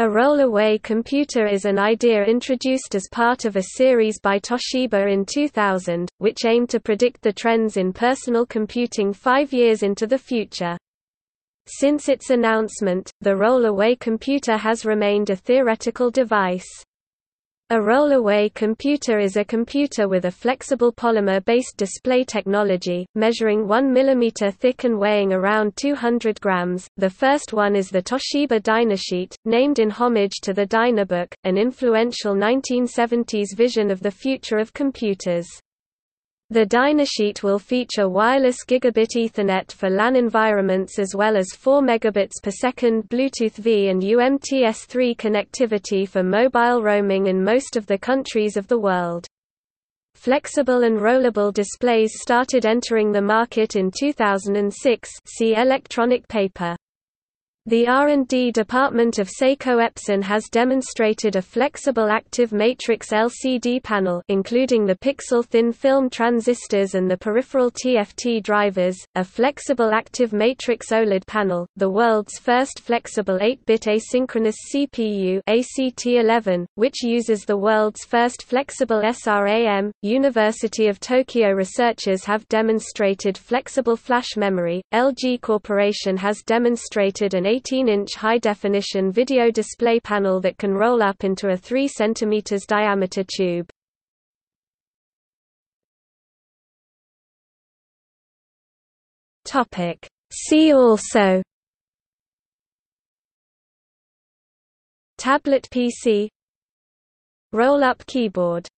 A rollaway computer is an idea introduced as part of a series by Toshiba in 2000, which aimed to predict the trends in personal computing five years into the future. Since its announcement, the rollaway computer has remained a theoretical device. A rollaway computer is a computer with a flexible polymer-based display technology, measuring 1 mm thick and weighing around 200 grams. The first one is the Toshiba Dynasheet, named in homage to the Dynabook, an influential 1970s vision of the future of computers. The DynaSheet will feature wireless gigabit Ethernet for LAN environments as well as 4 megabits per second Bluetooth V and UMTS3 connectivity for mobile roaming in most of the countries of the world. Flexible and rollable displays started entering the market in 2006 see electronic paper. The R&D department of Seiko Epson has demonstrated a flexible active matrix LCD panel including the pixel-thin film transistors and the peripheral TFT drivers, a flexible active matrix OLED panel, the world's first flexible 8-bit asynchronous CPU ACT11, which uses the world's first flexible SRAM. University of Tokyo researchers have demonstrated flexible flash memory. LG Corporation has demonstrated an 18-inch high-definition video display panel that can roll up into a 3 cm diameter tube. See also Tablet PC Roll-up keyboard